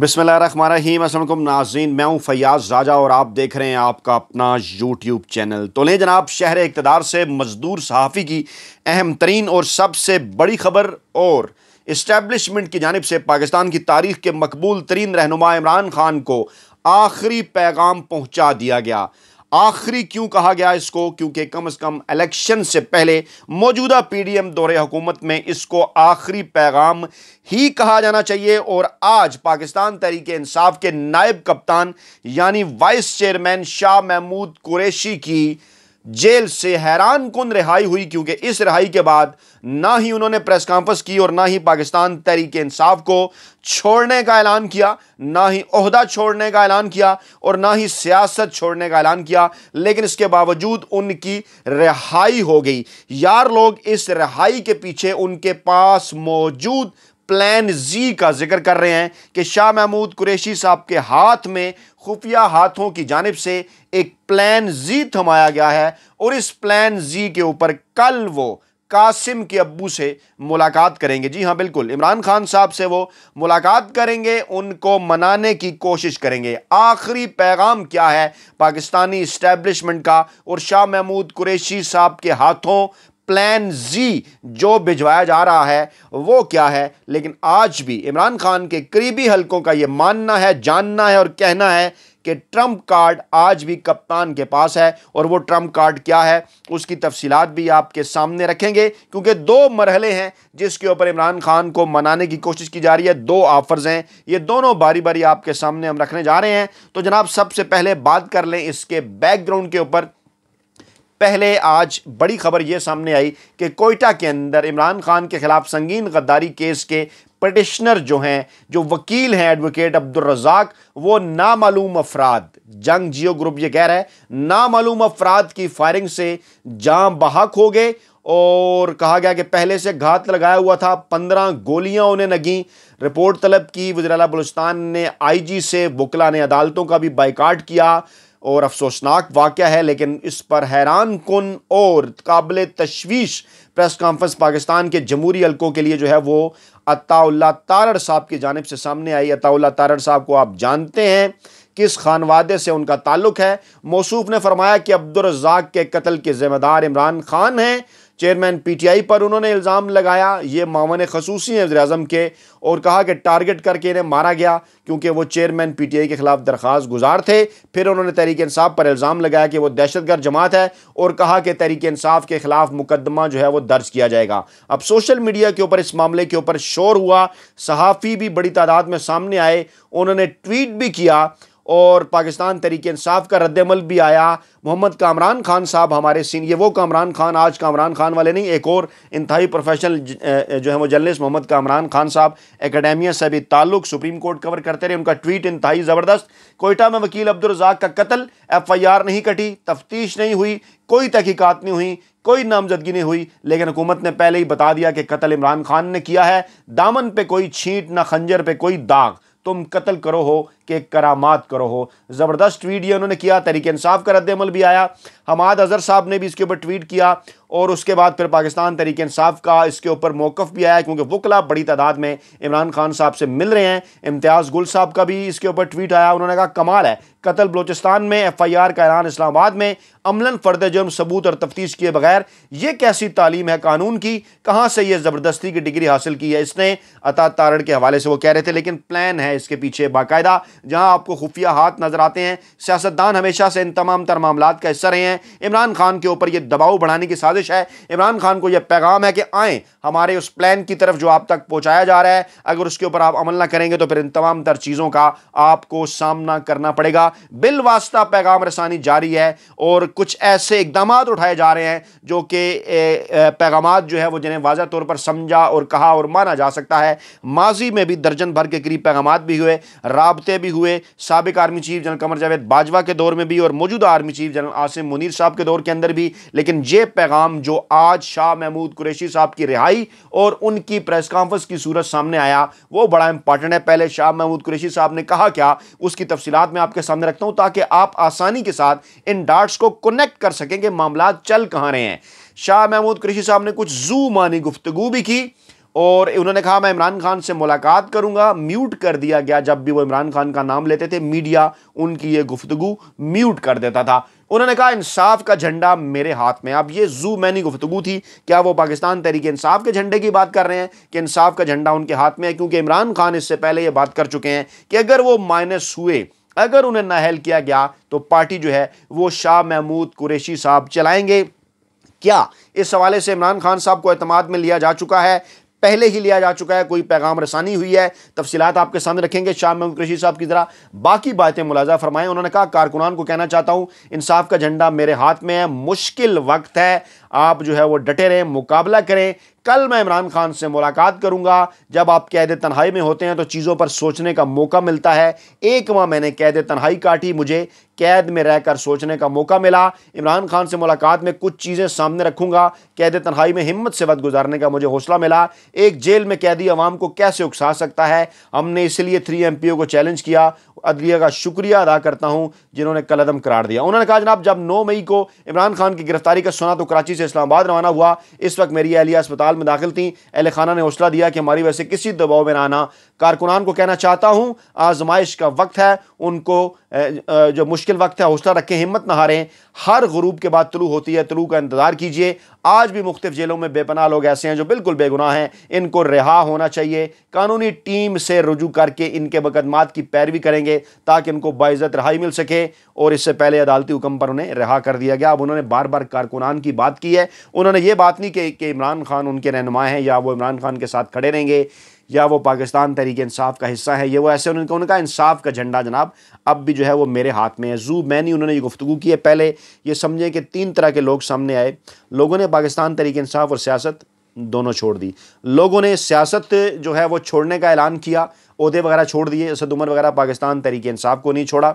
बिसमीम असलम नाजीन मैं हूँ फयाज राजा और आप देख रहे हैं आपका अपना यूट्यूब चैनल तो लें जनाब शहर इकतदार से मजदूर सहाफ़ी की अहम तरीन और सबसे बड़ी खबर और इस्टेबलिशमेंट की जानब से पाकिस्तान की तारीख के मकबूल तरीन रहनुमा इमरान खान को आखिरी पैगाम पहुँचा दिया गया आखिरी क्यों कहा गया इसको क्योंकि कम से कम इलेक्शन से पहले मौजूदा पी एम दौरे हुकूमत में इसको आखिरी पैगाम ही कहा जाना चाहिए और आज पाकिस्तान तहरीक इंसाफ के नायब कप्तान यानी वाइस चेयरमैन शाह महमूद कुरैशी की जेल से हैरान कन रिहाई हुई क्योंकि इस रिहाई के बाद ना ही उन्होंने प्रेस कॉन्फ्रेंस की और ना ही पाकिस्तान तहरीक इंसाफ को छोड़ने का ऐलान किया ना ही अहदा छोड़ने का ऐलान किया और ना ही सियासत छोड़ने का ऐलान किया लेकिन इसके बावजूद उनकी रिहाई हो गई यार लोग इस रिहाई के पीछे उनके पास मौजूद प्लान जी का जिक्र कर रहे हैं कि शाह महमूद कुरैशी साहब के हाथ में खुफिया हाथों की जानब से एक प्लान जी थमाया गया है और इस प्लान जी के ऊपर कल वो कासिम के अब्बू से मुलाकात करेंगे जी हाँ बिल्कुल इमरान खान साहब से वो मुलाकात करेंगे उनको मनाने की कोशिश करेंगे आखिरी पैगाम क्या है पाकिस्तानी इस्टेब्लिशमेंट का और शाह महमूद कुरैशी साहब के हाथों प्लान जी जो भिजवाया जा रहा है वो क्या है लेकिन आज भी इमरान खान के करीबी हलकों का ये मानना है जानना है और कहना है कि ट्रम्प कार्ड आज भी कप्तान के पास है और वो ट्रम्प कार्ड क्या है उसकी तफसीत भी आपके सामने रखेंगे क्योंकि दो मरहले हैं जिसके ऊपर इमरान खान को मनाने की कोशिश की जा रही है दो ऑफर्स हैं ये दोनों बारी बारी आपके सामने हम रखने जा रहे हैं तो जनाब सबसे पहले बात कर लें इसके बैकग्राउंड के ऊपर पहले आज बड़ी खबर यह सामने आई कि कोयटा के अंदर इमरान खान के खिलाफ संगीन गद्दारी केस के पटिशनर जो हैं जो वकील हैं एडवोकेट अब्दुल रज़ाक वो नामालूम अफराद जंग जियो ग्रुप ये कह रहा है नामालूम अफराद की फायरिंग से जाम बहाक हो गए और कहा गया कि पहले से घात लगाया हुआ था पंद्रह गोलियां उन्हें नगी रिपोर्ट तलब की वजरा बलुस्तान ने आईजी से बुकला ने अदालतों का भी बाइकाट किया और अफसोसनाक वाक़ है लेकिन इस पर हैरान कन और काबिल तशवीश प्रेस कॉन्फ्रेंस पाकिस्तान के जमहूरी हलकों के लिए जो है वो अताउल्ला तारड़ साहब की जानब से सामने आई अताउल्ला तारड़ साहब को आप जानते हैं किस खानवादे से उनका ताल्लुक है मौसूफ ने फरमाया कि अब्दुलरजाक के कत्ल के ज़िम्मेदार इमरान खान हैं चेयरमैन पीटीआई पर उन्होंने इल्ज़ाम लगाया ये मामन खसूसी हैं वजम के और कहा कि टारगेट करके इन्हें मारा गया क्योंकि वो चेयरमैन पीटीआई के खिलाफ दरख्वास्त गुजार थे फिर उन्होंने तहरीक इंसाफ पर इल्ज़ाम लगाया कि वो दहशतगर्द जमात है और कहा कि तहरीक इंसाफ के खिलाफ मुकदमा जो है वो दर्ज किया जाएगा अब सोशल मीडिया के ऊपर इस मामले के ऊपर शोर हुआ सहाफ़ी भी बड़ी तादाद में सामने आए उन्होंने ट्वीट भी किया और पाकिस्तान तरीके इंसाफ का रद्दमल भी आया मोहम्मद कामरान खान साहब हमारे सीन ये वो कामरान खान आज कामरान खान वाले नहीं एक और इंतहाई प्रोफेशनल जो है वो जर्नलिस्ट मोहम्मद कामरान खान साहब एकेडमिया से भी ताल्लुक सुप्रीम कोर्ट कवर करते रहे उनका ट्वीट इंतहाई ज़बरदस्त कोयटा में वकील अब्दुलरजाक का कत्ल एफ आई आर नहीं कटी तफ्तीश नहीं हुई कोई तहकीकत नहीं हुई कोई नामजदगी नहीं हुई लेकिन हुकूमत ने पहले ही बता दिया कि कत्ल इमरान खान ने किया है दामन पर कोई छींट ना खंजर पर कोई दाग तुम कत्ल करो हो के करामात करो हो ज़बरदस्त ट्वीट ये उन्होंने किया तरीके इंसाफ का रद्दमल भी आया हमाद अज़हर साहब ने भी इसके ऊपर ट्वीट किया और उसके बाद फिर पाकिस्तान तरीके इंसाफ का इसके ऊपर मौक़ भी आया क्योंकि वकला बड़ी तादाद में इमरान खान साहब से मिल रहे हैं इम्तियाज़ गुल साहब का भी इसके ऊपर ट्वीट आया उन्होंने कहा कमाल है कतल बलोचिस्तान में एफ़ आई आर का ऐलान इस्लामाबाद में अमला फ़र्द जुर्म सबूत और तफ्तीश किए बगैर ये कैसी तालीम है कानून की कहाँ से ये ज़बरदस्ती की डिग्री हासिल की है इसने अता तारण के हवाले से वो कह रहे थे लेकिन प्लान है इसके पीछे बाकायदा जहां आपको खुफिया हाथ नजर आते हैं सियासतदान हमेशा से इन तमाम तर मामला का हिस्सा रहे हैं इमरान खान के ऊपर यह दबाव बढ़ाने की साजिश है इमरान खान को यह पैगाम है कि आएँ हमारे उस प्लान की तरफ जो आप तक पहुँचाया जा रहा है अगर उसके ऊपर आप अमल ना करेंगे तो फिर इन तमाम तर चीज़ों का आपको सामना करना पड़ेगा बिल वास्ता पैगाम रसानी जारी है और कुछ ऐसे इकदाम उठाए जा रहे हैं जो कि पैगाम जो है वो जिन्हें वाजह तौर पर समझा और कहा और माना जा सकता है माजी में भी दर्जन भर के करीब पैगाम भी हुए रबते भी हुए सबक army chief general Qamar Javed Bajwa के दौर में भी और मौजूदा army chief general Asim Munir साहब के दौर के अंदर भी लेकिन ये पैगाम जो आज शाह महमूद कुरैशी साहब की रिहाई और उनकी प्रेस कॉन्फ्रेंस की सूरत सामने आया वो बड़ा इंपॉर्टेंट है पहले शाह महमूद कुरैशी साहब ने कहा क्या उसकी तफसीत मैं आपके सामने रखता हूँ ताकि आप आसानी के साथ इन डाट्स को कनेक्ट कर सकें कि मामला चल कहाँ रहे हैं शाह महमूद कुरैशी साहब ने कुछ जू मानी गुफ्तगु भी की और उन्होंने कहा मैं इमरान खान से मुलाकात करूंगा म्यूट कर दिया गया जब भी वो इमरान खान का नाम लेते थे मीडिया उनकी ये गुफ्तगु म्यूट कर देता था उन्होंने कहा इंसाफ का झंडा मेरे हाथ में अब ये जू मैनी गुफ्तगु थी क्या वो पाकिस्तान तरीके इंसाफ के झंडे की बात कर रहे हैं कि इंसाफ का झंडा उनके हाथ में है क्योंकि इमरान खान इससे पहले ये बात कर चुके हैं कि अगर वो माइनस हुए अगर उन्हें नाहल किया गया तो पार्टी जो है वो शाह महमूद कुरेशी साहब चलाएंगे क्या इस हवाले से इमरान खान साहब को अतमाद में लिया जा चुका है पहले ही लिया जा चुका है कोई पैगाम रसानी हुई है तफसीत आपके सामने रखेंगे शाह महमूद कृषि साहब की तरह बाकी बातें मुलाजा फरमाएं उन्होंने कहा कारकुनान को कहना चाहता हूँ इंसाफ का झंडा मेरे हाथ में है मुश्किल वक्त है आप जो है वो डटे रहें मुकाबला करें कल मैं इमरान खान से मुलाकात करूंगा जब आप कैद तन्हाई में होते हैं तो चीज़ों पर सोचने का मौका मिलता है एक माह मैंने कैद तन्हाई काटी मुझे कैद में रहकर सोचने का मौका मिला इमरान खान से मुलाकात में कुछ चीज़ें सामने रखूंगा कैद तन्हाई में हिम्मत से वक्त गुजारने का मुझे हौसला मिला एक जेल में कैदी अवाम को कैसे उकसा सकता है हमने इसलिए थ्री एम को चैलेंज किया अदलिया का शुक्रिया अदा करता हूँ जिन्होंने कलदम करार दिया उन्होंने कहा जनाब जब नौ मई को इमरान खान की गिरफ्तारी का सुना तो कराची से इस्लामाबाद रवाना हुआ इस वक्त मेरी अहलिया अस्पताल में दाखिल थी अहल खाना ने हौसला दिया कि हमारी वैसे किसी दबाव में आना कारकुनान को कहना चाहता हूँ आजमाइश का वक्त है उनको जो मुश्किल वक्त है हौसला रखें हिम्मत ना हारें हर गरूब के बाद तलू होती है तलू का इंतज़ार कीजिए आज भी मुख्तु जेलों में बेपना लोग ऐसे हैं जो बिल्कुल बेगुनाह हैं इनको रिहा होना चाहिए कानूनी टीम से रुजू करके इनके मुकदमात की पैरवी करेंगे सके ताकि उनको बाइज़त रहाई मिल सके और इससे पहले अदालती हुक्म पर उन्हें रिहा कर दिया गया अब उन्होंने बार बार कारकुनान की बात की है उन्होंने ये बात नहीं की कि इमरान खान उनके रहनुमा हैं या वो इमरान खान के साथ खड़े रहेंगे या वो पाकिस्तान तहरीक इंसाफ का हिस्सा है ये वो ऐसे उनका उनका इंसाफ का झंडा जनाब अब भी जो है वो मेरे हाथ में है जू मैनी उन्होंने ये गुफ्तु की है पहले ये समझें कि तीन तरह के लोग सामने आए लोगों ने पाकिस्तान तहरीक इंसाफ और सियासत दोनों छोड़ दी लोगों ने सियासत जो है वो छोड़ने का ऐलान किया अहदे वगैरह छोड़ दिए उसद उमर वगैरह पाकिस्तान तरीके इंसाफ को नहीं छोड़ा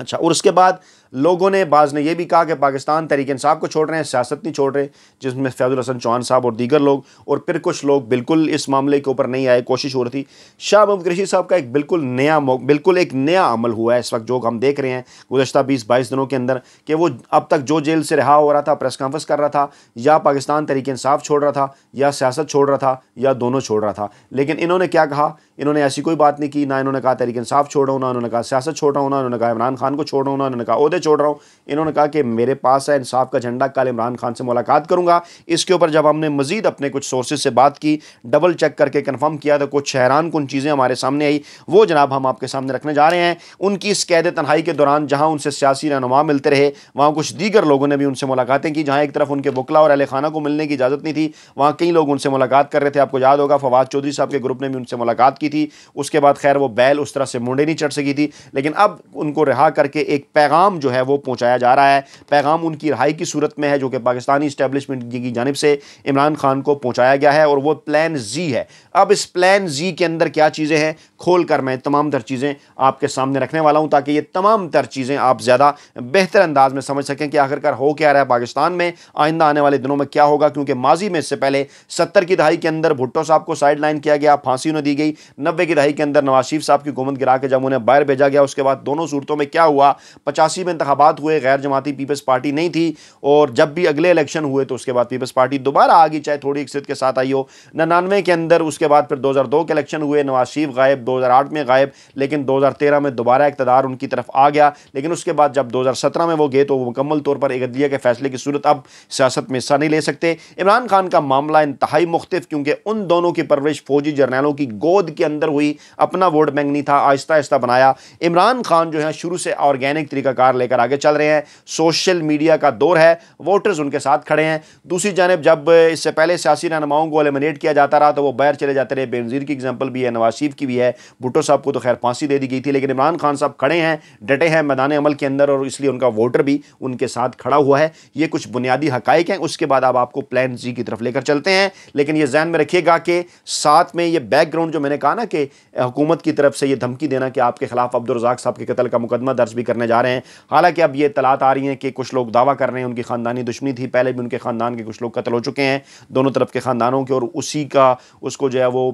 अच्छा और उसके बाद लोगों ने बाज़ ने यह भी कहा कि पाकिस्तान तहरीक इंसाफ को छोड़ रहे हैं सियासत नहीं छोड़ रहे जिसमें फैजुल हसन चौहान साहब और दीगर लोग और फिर कुछ लोग बिल्कुल इस मामले के ऊपर नहीं आए कोशिश हो रही थी शाह महमूद कृषि साहब का एक बिल्कुल नया बिल्कुल एक नया अमल हुआ है इस वक्त जो हम देख रहे हैं गुजशत बीस बाईस दिनों के अंदर कि वो अब तक जो जेल से रिहा हो रहा था प्रेस कॉन्फ्रेंस कर रहा था या पाकिस्तान तरीक़े इंसाफ छोड़ रहा था या सियासत छोड़ रहा था या दोनों छोड़ रहा था लेकिन इन्होंने क्या कहा इन्होंने ऐसी कोई बात नहीं की ना इन्होंने कहा तहरीक इंसाफ छोड़ो ना उन्होंने कहा सियासत छोड़ो ना उन्होंने कहा इमरान खान को छोड़ रहा हूँ उन्होंने कहा अहदे छोड़ रहा हूँ इन्होंने कहा कि मेरे पास है इंसाफ का झंडा कल इमरान खान से मुलाकात करूँगा इसके ऊपर जब हमने मजीद अपने कुछ सोर्सेज से बात की डबल चेक करके कन्फर्म किया तो कुछ हैरान कन चीज़ें हमारे सामने आई वो जनाब हम आपके सामने रखने जा रहे हैं उनकी इस कैद तनहाई के दौरान जहाँ उनसे सियासी रहनुमा मिलते रहे वहाँ कुछ दीगर लोगों ने भी उनसे मुलाकातें की जहाँ एक तरफ उनके बुकला और अहल खाना को मिलने की इजाज़त नहीं थी वहाँ कई लोग उनसे मुलाकात कर रहे थे आपको याद होगा फवाद चौधरी साहब के ग्रुप ने भी उनसे मुलाकात की थी उसके बाद खैर वो बैल उस तरह से मुंडे नहीं चढ़ सकी थी लेकिन अब उनको रिहा करके एक पैगाम जो है वो पहुँचाया जा रहा है पैगाम उनकी रहाई की सूरत में है जो कि पाकिस्तानी इस्टेबलिशमेंट की जानब से इमरान खान को पहुँचाया गया है और वह प्लान जी है अब इस प्लान जी के अंदर क्या चीज़ें हैं खोल कर मैं तमाम तर चीज़ें आपके सामने रखने वाला हूँ ताकि ये तमाम तर चीज़ें आप ज़्यादा बेहतर अंदाज में समझ सकें कि आखिरकार हो क्या रहा है पाकिस्तान में आइंदा आने वाले दिनों में क्या होगा क्योंकि माजी में इससे पहले सत्तर की दहाई के अंदर भुट्टो साहब को साइड लाइन किया गया फांसी उन्हें दी गई नब्बे की दहाई के अंदर नवाज शरीफ साहब की गुमत गिरा के जब उन्हें बाहर भेजा गया उसके बाद दोनों सूरतों में क्या क्या हुआ पचासी में इंतबात हुए गैर जमाती पीपल्स पार्टी नहीं थी और जब भी अगले इलेक्शन हुए तो उसके बाद पीपल्स पार्टी दोबारा आ गई चाहे थोड़ी इकसत के साथ आई हो नन्नानवे के अंदर उसके बाद फिर दो हज़ार दो के इलेक्शन हुए नवाज शरीफ गायब दो हज़ार आठ में गायब लेकिन दो हज़ार तेरह में दोबारा इकतदार उनकी तरफ आ गया लेकिन उसके बाद जब दो हज़ार सत्रह में वो गए तो वो मुकम्मल तौर पर एक अदलिया के फैसले की सूरत अब सियासत में हिस्सा नहीं ले सकते इमरान खान का मामला इंतहाई मुख्तफ क्योंकि उन दोनों की परवरिश फौजी जर्नैलों की गोद के अंदर हुई अपना वोट बैंक नहीं था आहिस्ता आहिस्ता बनाया इमरान खान जो है शुरू से से ऑर्गेनिक तरीकाकार लेकर आगे चल रहे हैं सोशल मीडिया का दौर है वोटर्स उनके साथ खड़े हैं दूसरी जानब जब इससे पहले सियासी रहनुमाओं को एलिमिनेट किया जाता रहा तो वो बैर चले जाते रहे बेनजीर की एग्जाम्पल भी है नवाज शरीफ की भी है भुट्टो साहब को तो खैर फांसी दे दी गई थी लेकिन इमरान खान साहब खड़े हैं डटे हैं मैदान अमल के अंदर और इसलिए उनका वोटर भी उनके साथ खड़ा हुआ है ये कुछ बुनियादी हकाइक हैं उसके बाद आप आपको प्लान जी की तरफ लेकर चलते हैं लेकिन ये जहन में रखिएगा कि साथ में ये बैकग्राउंड जो मैंने कहा ना कि हुकूमत की तरफ से ये धमकी देना कि आपके खिलाफ अब्दुलरजाक साहब के कतल का मुकदमा दर्ज भी करने जा रहे हैं हालांकि अब ये तलात आ रही हैं कि कुछ लोग दावा कर रहे हैं उनकी ख़ानदानी दुश्मनी थी पहले भी उनके ख़ानदान के कुछ लोग कत्ल हो चुके हैं दोनों तरफ के ख़ानदानों के और उसी का उसको जो है वो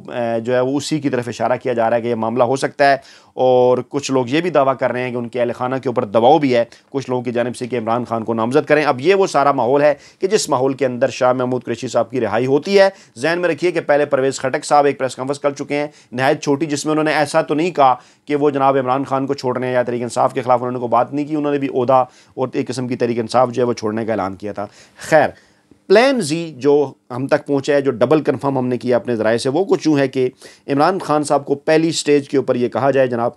जो है वो उसी की तरफ इशारा किया जा रहा है कि यह मामला हो सकता है और कुछ लोग ये भी दावा कर रहे हैं कि उनके अहल खाना के ऊपर दबाव भी है कुछ लोगों की जानब से कि इमरान खान को नामजद करें अब ये वो सारा माहौल है कि जिस माहौल के अंदर शाह महमूद कुरेशी साहब की रिहाई होती है जहन में रखिए कि पहले परवेज़ खटक साहब एक प्रेस कॉन्फ्रेंस कर चुके हैं नहायत छोटी जिसमें उन्होंने ऐसा तो नहीं कहा कि वो जनाब इमरान खान को छोड़ने या तरीके इंसाफ के खिलाफ उन्होंने को बात नहीं की उन्होंने भी उहदा और एक किस्म की तरीके इंसाफ जो है वो छोड़ने का ऐलान किया था खैर प्लान जी जो हम तक पहुँचा है जो डबल कन्फर्म हमने किया अपने ज़राए से वो कुछ यूँ है कि इमरान खान साहब को पहली स्टेज के ऊपर ये कहा जाए जनाब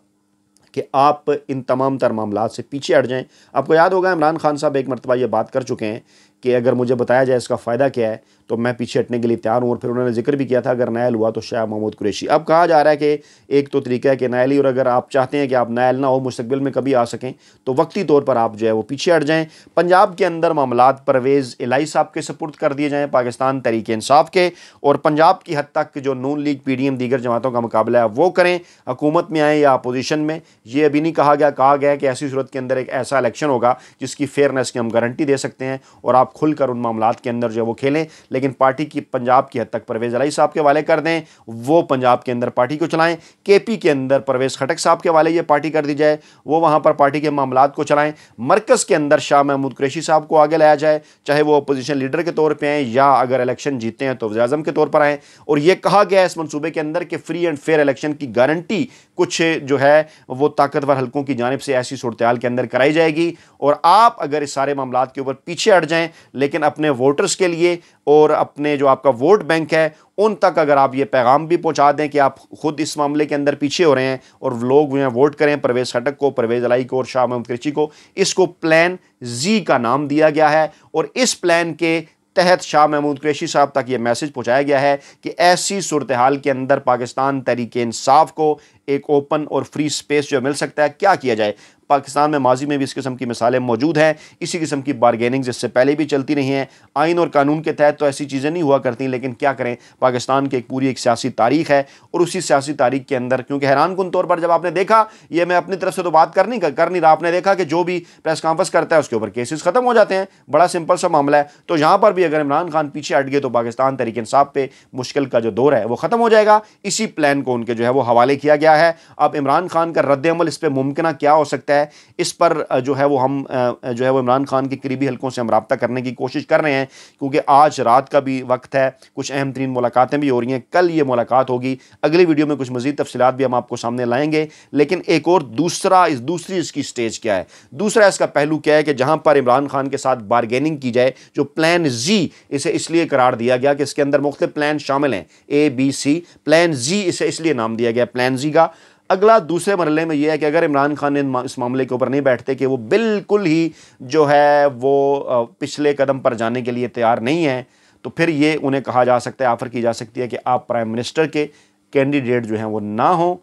कि आप इन तमाम तर मामला से पीछे हट जाएं आपको याद होगा इमरान खान साहब एक मरतबा ये बात कर चुके हैं कि अगर मुझे बताया जाए इसका फ़ायदा क्या है तो मैं पीछे हटने के लिए तैयार हूँ और फिर उन्होंने जिक्र भी किया था अगर नायल हुआ तो शाह महमूद कुरेशी अब कहा जा रहा है कि एक तो तरीका है कि नायल ही और अगर आप चाहते हैं कि आप नायल ना हो मुस्तबिल में कभी आ सकें तो वक्ती तौर पर आप जो है वो पीछे हट जाएँ पंजाब के अंदर मामला परवेज़ इलाई साहब के सपुर्द कर दिए जाएँ पाकिस्तान तहरीक इंसाफ के और पंजाब की हद तक जो Noon league P D M दीगर जमातों का मुकाबला है वो करें हकूमत में आएँ या अपोजिशन में ये अभी नहीं कहा गया कहा गया कि ऐसी सूरत के अंदर एक ऐसा इलेक्शन होगा जिसकी फेयरनेस की हम गारंटी दे सकते हैं और आप खुलकर उन मामला के अंदर जो है वो खेलें लेकिन पार्टी की पंजाब की हद तक परवेज़ अलाई साहब के वाले कर दें वो पंजाब के अंदर पार्टी को चलाएं के पी के अंदर परवेज़ खटक साहब के वाले ये पार्टी कर दी जाए वो वहाँ पर पार्टी के मामला को चलाएं मरकज़ के अंदर शाह महमूद कुरेशी साहब को आगे लाया जाए चाहे वो अपोजिशन लीडर तो के तौर पर आएँ या अगर इलेक्शन जीतते हैं तो अजम के तौर पर आएँ और ये कहा गया है इस मनसूबे के अंदर कि फ्री एंड फेयर इलेक्शन की गारंटी कुछ जो है वो ताकतवर हलकों की जानब से ऐसी सूरत के अंदर कराई जाएगी और आप अगर इस सारे मामला के ऊपर पीछे हट जाएँ लेकिन अपने वोटर्स के लिए और अपने जो आपका वोट बैंक है उन तक अगर आप ये पैगाम भी पहुंचा दें कि आप खुद इस मामले के अंदर पीछे हो रहे हैं और लोग जो वोट करें परवेज़ खटक को परवेज़ अलाई को और शाह महमूद कृषि को इसको प्लान जी का नाम दिया गया है और इस प्लान के तहत शाह महमूद कुरैशी साहब तक ये मैसेज पहुंचाया गया है कि ऐसी सूरत हाल के अंदर पाकिस्तान तरीके इंसाफ को एक ओपन और फ्री स्पेस जो मिल सकता है क्या किया जाए पाकिस्तान में माजी में भी इस किस्म की मिसालें मौजूद हैं इसी किस्म की बारगेनिंग इससे पहले भी चलती रही हैं आइन और कानून के तहत तो ऐसी चीज़ें नहीं हुआ करती लेकिन क्या करें पाकिस्तान की एक पूरी एक सियासी तारीख है और उसी सियासी तारीख के अंदर क्योंकि हैरान कन तौर पर जब आपने देखा यह मैं अपनी तरफ से तो बात कर नहीं कर नहीं रहा आपने देखा कि जो भी प्रेस कॉन्फ्रेंस करता है उसके ऊपर केसेस ख़त्म हो जाते हैं बड़ा सिंपल सा मामला है तो यहाँ पर भी अगर इमरान खान पीछे हट गए तो पाकिस्तान तरीके इंसाफ पर मुश्किल का जो दौर है वो ख़त्म हो जाएगा इसी प्लान को उनके जो है वो हवाले किया गया है है अब इमरान खान का रद्दमल इस पर मुमकिन क्या हो सकता है इस पर जो है वो हम जो है वो इमरान खान के करीबी हलकों से हम रबता करने की कोशिश कर रहे हैं क्योंकि आज रात का भी वक्त है कुछ अहम तरीन मुलाकातें भी हो रही हैं कल ये मुलाकात होगी अगली वीडियो में कुछ मजीद तफसलत भी हम आपको सामने लाएंगे लेकिन एक और दूसरा इस दूसरी इसकी स्टेज क्या है दूसरा इसका पहलू क्या है कि जहाँ पर इमरान खान के साथ बारगेनिंग की जाए जो प्लान जी इसे इसलिए करार दिया गया कि इसके अंदर मुख्त प्लान शामिल हैं ए बी सी प्लान जी इसे इसलिए नाम दिया गया प्लान जी का जाएगा अगला दूसरे मरले में यह है कि अगर इमरान खान ने इस मामले के ऊपर नहीं बैठते कि वो बिल्कुल ही जो है वो पिछले कदम पर जाने के लिए तैयार नहीं है तो फिर ये उन्हें कहा जा सकता है ऑफ़र की जा सकती है कि आप प्राइम मिनिस्टर के कैंडिडेट जो हैं वो ना हों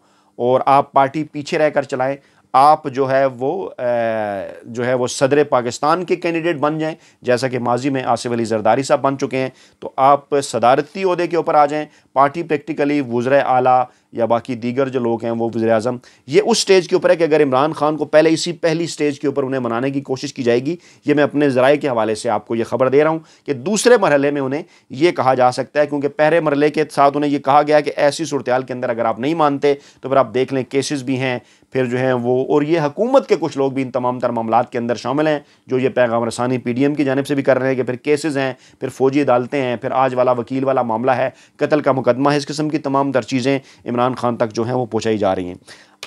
और आप पार्टी पीछे रहकर चलाएं आप जो है वो जो है वो सदर पाकिस्तान के कैंडिडेट बन जाएं जैसा कि माजी में आसिफ अली जरदारी साहब बन चुके हैं तो आप सदारती अहदे के ऊपर आ जाएं पार्टी प्रैक्टिकली वज्र आला या बाकी दीगर जो लोग हैं वो वज़र अजम ये उस स्टेज के ऊपर है कि अगर इमरान खान को पहले इसी पहली स्टेज के ऊपर उन्हें मनाने की कोशिश की जाएगी ये मैं अपने ज़राए के हवाले से आपको ये खबर दे रहा हूँ कि दूसरे मरहले में उन्हें ये कहा जा सकता है क्योंकि पहले मरहले के साथ उन्हें यह कहा गया कि ऐसी सूरत के अंदर अगर आप नहीं मानते तो फिर आप देख लें केसेज़ भी हैं फिर जो है वो और ये हकूमत के कुछ लोग भी इन तमाम तर मामला के अंदर शामिल हैं जो ये पैगाम रसानी पी डी एम की जानब से भी कर रहे हैं कि फिर केसेज़ हैं फिर फौजी अदालतें हैं फिर आज वाला वकील वाला मामला है कतल का मुकदमा है इस किस्म की तमाम तर चीज़ें इमरान खान तक जो हैं वो पहुँचाई जा रही हैं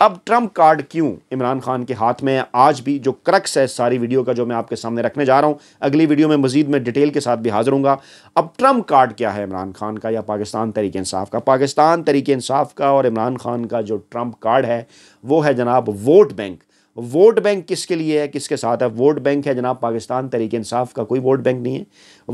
अब ट्रम्प कार्ड क्यों इमरान खान के हाथ में है आज भी जो क्रक्स है सारी वीडियो का जो मैं आपके सामने रखने जा रहा हूं अगली वीडियो में मजीद में डिटेल के साथ भी हाजिर हूँ अब ट्रंप कार्ड क्या है इमरान खान का या पाकिस्तान तरीके इंसाफ का पाकिस्तान तरीके इंसाफ का और इमरान खान का जो ट्रंप कार्ड है वो है जनाब वोट बैंक वोट बैंक किसके लिए है किसके साथ है वोट बैंक है जनाब पाकिस्तान तरीके इंसाफ का कोई वोट बैंक नहीं है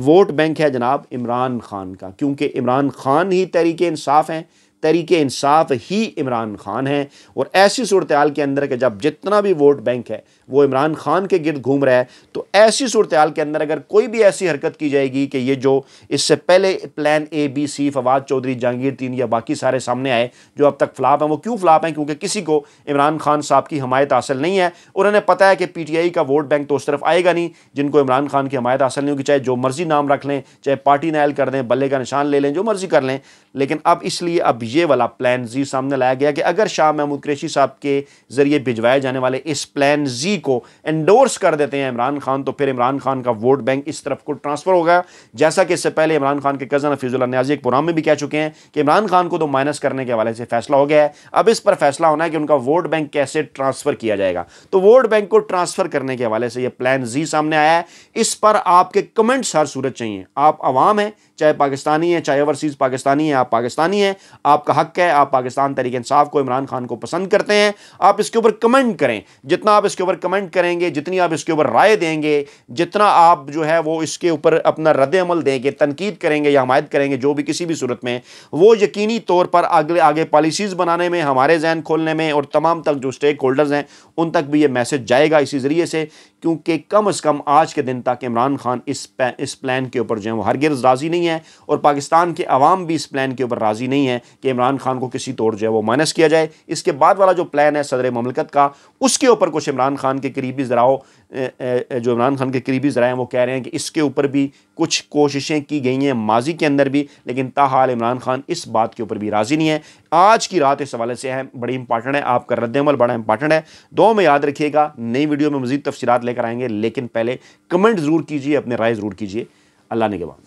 वोट बैंक है जनाब इमरान खान का क्योंकि इमरान खान ही तरीके इंसाफ हैं तरीके इंसाफ ही इमरान खान हैं और ऐसी सूरत हाल के अंदर के जब जितना भी वोट बैंक है वो इमरान खान के गिरद घूम रहा है तो ऐसी सूरत हाल के अंदर अगर कोई भी ऐसी हरकत की जाएगी कि ये जो इससे पहले plan A B C Fawad Chaudhry Jahangir तीन या बाकी सारे सामने आए जो अब तक फ्लाप हैं वो क्यों फ्लाप हैं क्योंकि किसी को इमरान खान साहब की हमायत हासिल नहीं है उन्हें पता है कि पी टी आई का वोट बैंक तो उस तरफ आएगा नहीं जिनको इमरान खान की हमायत हासिल नहीं होगी चाहे जो मर्ज़ी नाम रख लें चाहे पार्टी नायल कर दें बल्ले का निशान ले लें जो मर्ज़ी कर लें लेकिन अब इसलिए अब ये वाला प्लान जी सामने लाया गया कि अगर शाह महमूद कुरैशी साहब के ज़रिए भिजवाए जाने वाले इस प्लान जी को एंडोर्स कर देते हैं इमरान खान तो फिर इमरान खान का वोट बैंक इस तरफ को ट्रांसफ़र हो गया जैसा कि इससे पहले इमरान खान के कज़न हफीज़ुल्ला न्याजी एक प्रोग्राम में भी कह चुके हैं कि इमरान खान को तो माइनस करने के हवाले से फैसला हो गया है अब इस पर फैसला होना है कि उनका वोट बैंक कैसे ट्रांसफ़र किया जाएगा तो वोट बैंक को ट्रांसफ़र करने के हवाले से यह प्लान जी सामने आया है इस पर आपके कमेंट्स हर सूरत चाहिए आप आवाम हैं चाहे पाकिस्तानी है चाहे ओवरसीज़ पाकिस्तानी है आप पाकिस्तानी हैं आपका हक है आप पाकिस्तान तरीक इंसाफ को इमरान खान को पसंद करते हैं आप इसके ऊपर कमेंट करें जितना आप इसके ऊपर कमेंट करेंगे जितनी आप इसके ऊपर राय देंगे जितना आप जो है वो इसके ऊपर अपना रद्द अमल देंगे तनकीद करेंगे या हमायत करेंगे जो भी किसी भी सूरत में वो यकीनी तौर पर अगले आगे पॉलिसीज़ बनाने में हमारे जहन खोलने में और तमाम तक जो स्टेक होल्डर्स हैं उन तक भी ये मैसेज जाएगा इसी ज़रिए से क्योंकि कम अज़ कम आज के दिन तक इमरान खान इस इस प्लान के ऊपर जो है वो गिर राज़ी नहीं है नहीं है और पाकिस्तान के अवाम भी इस प्लान के ऊपर राज़ी नहीं है कि इमरान खान को किसी तौर जो है वो माइनस किया जाए इसके बाद वाला जो प्लान है सदर ममलकत का उसके ऊपर कुछ इमरान खान के करीबी ज़राओ जो इमरान खान के करीबी जराए हैं वो कह रहे हैं कि इसके ऊपर भी कुछ कोशिशें की गई हैं माजी के अंदर भी लेकिन ताहाल इमरान खान इस बात के ऊपर भी राज़ी नहीं है आज की रात इस हवाले से है बड़ी इंपॉर्टेंट है आपका रद्दमल बड़ा इंपॉर्टेंट है दो में याद रखिएगा नई वीडियो में मजीद तफसीत लेकर आएंगे लेकिन पहले कमेंट ज़रूर कीजिए अपने राय ज़रूर कीजिए अल्लाह ने के बाद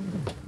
Mm-hmm.